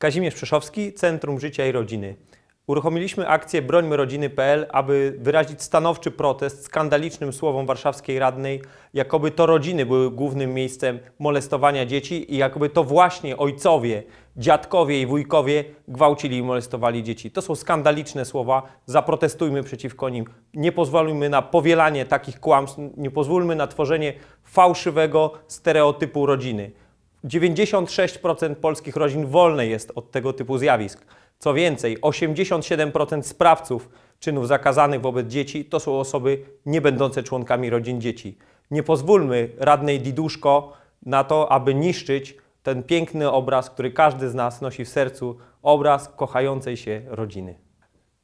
Kazimierz Przeszowski, Centrum Życia i Rodziny. Uruchomiliśmy akcję Brońmy Rodziny.pl, aby wyrazić stanowczy protest skandalicznym słowom warszawskiej radnej, jakoby to rodziny były głównym miejscem molestowania dzieci i jakoby to właśnie ojcowie, dziadkowie i wujkowie gwałcili i molestowali dzieci. To są skandaliczne słowa, zaprotestujmy przeciwko nim. Nie pozwólmy na powielanie takich kłamstw, nie pozwólmy na tworzenie fałszywego stereotypu rodziny. 96% polskich rodzin wolne jest od tego typu zjawisk. Co więcej, 87% sprawców czynów zakazanych wobec dzieci to są osoby nie będące członkami rodzin dzieci. Nie pozwólmy radnej Diduszko na to, aby niszczyć ten piękny obraz, który każdy z nas nosi w sercu, obraz kochającej się rodziny.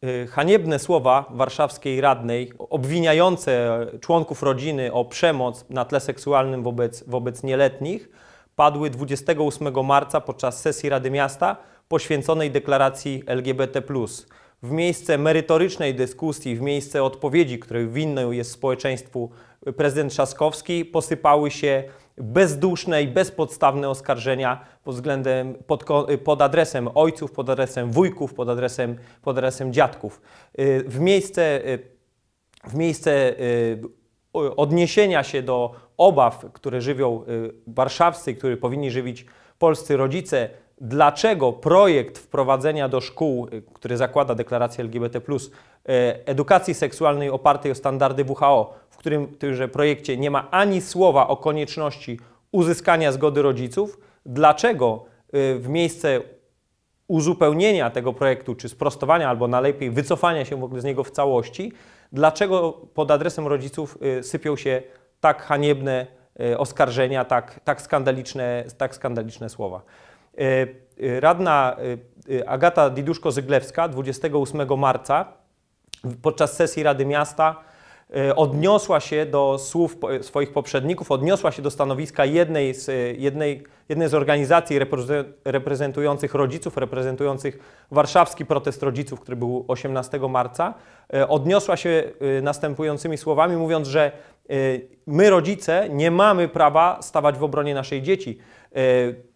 Y, haniebne słowa warszawskiej radnej obwiniające członków rodziny o przemoc na tle seksualnym wobec, wobec nieletnich padły 28 marca podczas sesji Rady Miasta poświęconej deklaracji LGBT. W miejsce merytorycznej dyskusji, w miejsce odpowiedzi, której winną jest społeczeństwu prezydent Trzaskowski, posypały się bezduszne i bezpodstawne oskarżenia pod, względem, pod, pod, adresem ojców, pod adresem wujków, pod adresem, pod adresem dziadków. Y, w miejsce, y, w miejsce y, odniesienia się do obaw, które żywią y, warszawscy, które powinni żywić polscy rodzice, dlaczego projekt wprowadzenia do szkół, y, który zakłada deklarację LGBT, y, edukacji seksualnej opartej o standardy WHO, w którym w tymże projekcie nie ma ani słowa o konieczności uzyskania zgody rodziców, dlaczego w miejsce uzupełnienia tego projektu, czy sprostowania, albo najlepiej wycofania się w ogóle z niego w całości, dlaczego pod adresem rodziców y, sypią się tak haniebne y, oskarżenia, tak, tak, skandaliczne, tak skandaliczne słowa. Y, radna Agata Diduszko-Zyglewska 28 marca podczas sesji Rady Miasta E, odniosła się do słów e, swoich poprzedników, odniosła się do stanowiska jednej z, e, jednej, jednej z organizacji reprezentujących rodziców, reprezentujących warszawski protest rodziców, który był 18 marca. Odniosła się następującymi słowami, mówiąc, że my rodzice nie mamy prawa stawać w obronie naszej dzieci,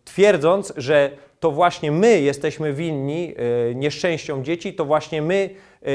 twierdząc, że to właśnie my jesteśmy winni e, nieszczęściom dzieci, to właśnie my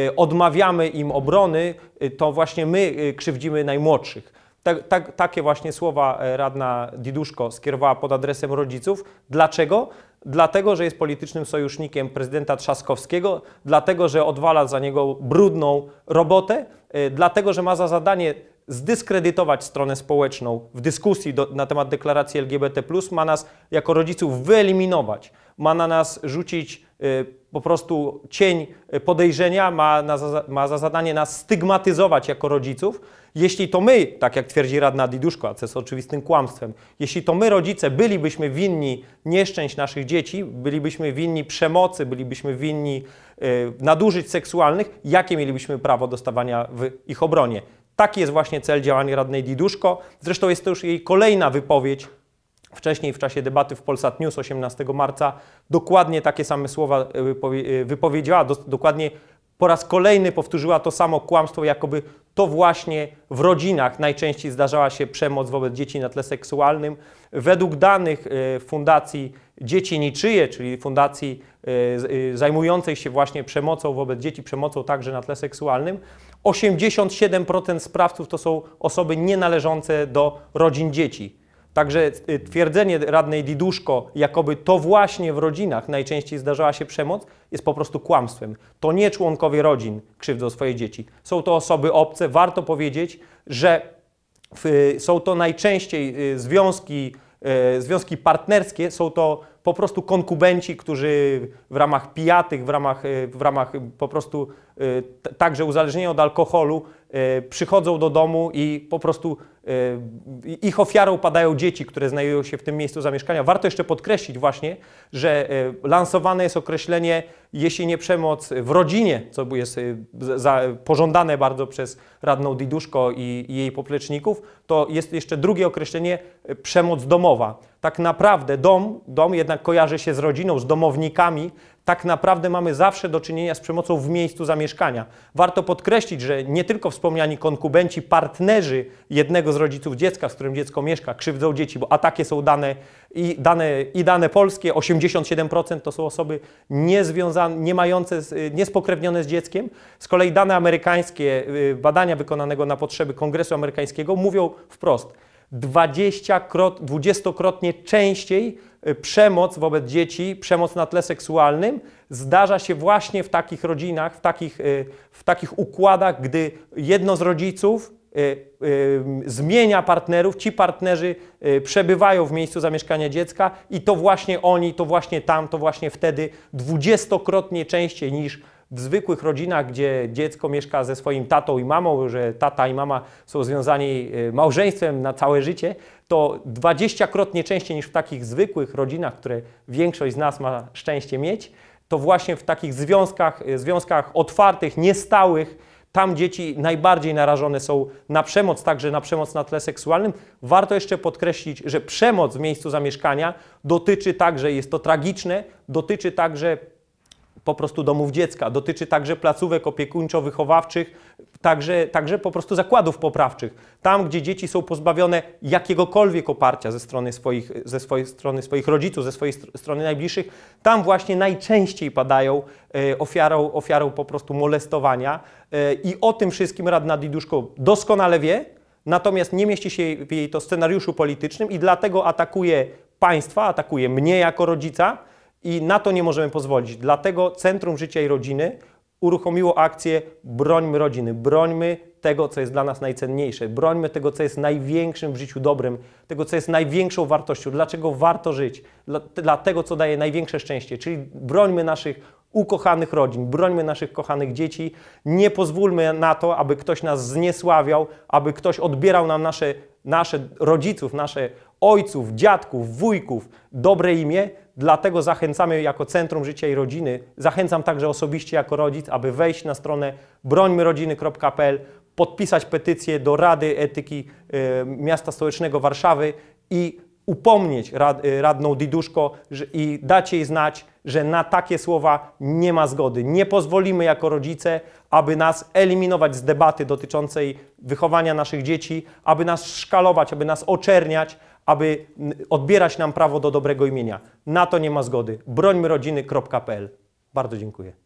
e, odmawiamy im obrony, e, to właśnie my krzywdzimy najmłodszych. Tak, tak, takie właśnie słowa radna Diduszko skierowała pod adresem rodziców. Dlaczego? Dlatego, że jest politycznym sojusznikiem prezydenta Trzaskowskiego, dlatego, że odwala za niego brudną robotę, dlatego, że ma za zadanie zdyskredytować stronę społeczną w dyskusji do, na temat deklaracji LGBT, ma nas jako rodziców wyeliminować, ma na nas rzucić y, po prostu cień podejrzenia, ma, na, ma za zadanie nas stygmatyzować jako rodziców. Jeśli to my, tak jak twierdzi radna Diduszko, a co jest oczywistym kłamstwem, jeśli to my rodzice bylibyśmy winni nieszczęść naszych dzieci, bylibyśmy winni przemocy, bylibyśmy winni y, nadużyć seksualnych, jakie mielibyśmy prawo do stawania w ich obronie? Taki jest właśnie cel działań radnej Diduszko. Zresztą jest to już jej kolejna wypowiedź. Wcześniej w czasie debaty w Polsat News 18 marca dokładnie takie same słowa e, e, wypowiedziała, dokładnie po raz kolejny powtórzyła to samo kłamstwo, jakoby to właśnie w rodzinach najczęściej zdarzała się przemoc wobec dzieci na tle seksualnym. Według danych y, Fundacji Dzieci Niczyje, czyli fundacji y, y, zajmującej się właśnie przemocą wobec dzieci, przemocą także na tle seksualnym, 87% sprawców to są osoby nienależące do rodzin dzieci. Także y, twierdzenie radnej Diduszko, jakoby to właśnie w rodzinach najczęściej zdarzała się przemoc, jest po prostu kłamstwem. To nie członkowie rodzin krzywdzą swoje dzieci. Są to osoby obce. Warto powiedzieć, że y, są to najczęściej y, związki, związki partnerskie, są to po prostu konkubenci, którzy w ramach pijatych, w ramach, w ramach po prostu także uzależnienia od alkoholu E, przychodzą do domu i po prostu e, ich ofiarą padają dzieci, które znajdują się w tym miejscu zamieszkania. Warto jeszcze podkreślić właśnie, że e, lansowane jest określenie, jeśli nie przemoc w rodzinie, co jest pożądane bardzo przez radną Diduszko i jej popleczników, to jest jeszcze drugie określenie przemoc domowa. Tak naprawdę dom, dom jednak kojarzy się z rodziną, z domownikami, tak naprawdę mamy zawsze do czynienia z przemocą w miejscu zamieszkania. Warto podkreślić, że nie tylko wspomniani konkubenci, partnerzy jednego z rodziców dziecka, z którym dziecko mieszka, krzywdzą dzieci, bo a takie są dane i dane, i dane polskie, 87% to są osoby niezwiązane, nie mające, niespokrewnione z dzieckiem. Z kolei dane amerykańskie, y, badania wykonanego na potrzeby Kongresu Amerykańskiego mówią wprost, 20-krotnie 20 częściej Y, przemoc wobec dzieci, przemoc na tle seksualnym zdarza się właśnie w takich rodzinach, w takich, y, w takich układach, gdy jedno z rodziców y, zmienia partnerów, ci partnerzy przebywają w miejscu zamieszkania dziecka i to właśnie oni, to właśnie tam, to właśnie wtedy dwudziestokrotnie częściej niż w zwykłych rodzinach, gdzie dziecko mieszka ze swoim tatą i mamą, że tata i mama są związani małżeństwem na całe życie, to krotnie częściej niż w takich zwykłych rodzinach, które większość z nas ma szczęście mieć, to właśnie w takich związkach, e, związkach otwartych, niestałych, tam dzieci najbardziej narażone są na przemoc, także na przemoc na tle seksualnym. Warto jeszcze podkreślić, że przemoc w miejscu zamieszkania dotyczy także, jest to tragiczne, dotyczy także po prostu domów dziecka, dotyczy także placówek opiekuńczo-wychowawczych, także, także po prostu zakładów poprawczych. Tam, gdzie dzieci są pozbawione jakiegokolwiek oparcia ze strony swoich, ze swojej strony swoich rodziców, ze swojej strony najbliższych, tam właśnie najczęściej padają e, ofiarą, ofiarą po prostu molestowania. E, I o tym wszystkim radna Diduszko doskonale wie, natomiast nie mieści się w jej to scenariuszu politycznym i dlatego atakuje państwa, atakuje mnie jako rodzica, i na to nie możemy pozwolić. Dlatego Centrum Życia i Rodziny uruchomiło akcję Brońmy rodziny, brońmy tego, co jest dla nas najcenniejsze, brońmy tego, co jest największym w życiu dobrym, tego, co jest największą wartością, dlaczego warto żyć, dla, dla tego, co daje największe szczęście, czyli brońmy naszych ukochanych rodzin, brońmy naszych kochanych dzieci, nie pozwólmy na to, aby ktoś nas zniesławiał, aby ktoś odbierał nam nasze, nasze rodziców, nasze ojców, dziadków, wujków, dobre imię, Dlatego zachęcamy jako Centrum Życia i Rodziny, zachęcam także osobiście jako rodzic, aby wejść na stronę brońmyrodziny.pl, podpisać petycję do Rady Etyki y, Miasta Stołecznego Warszawy i upomnieć rad, y, radną Diduszko że, i dać jej znać, że na takie słowa nie ma zgody. Nie pozwolimy jako rodzice, aby nas eliminować z debaty dotyczącej wychowania naszych dzieci, aby nas szkalować, aby nas oczerniać, aby odbierać nam prawo do dobrego imienia. Na to nie ma zgody. Brońmy rodziny.pl. Bardzo dziękuję.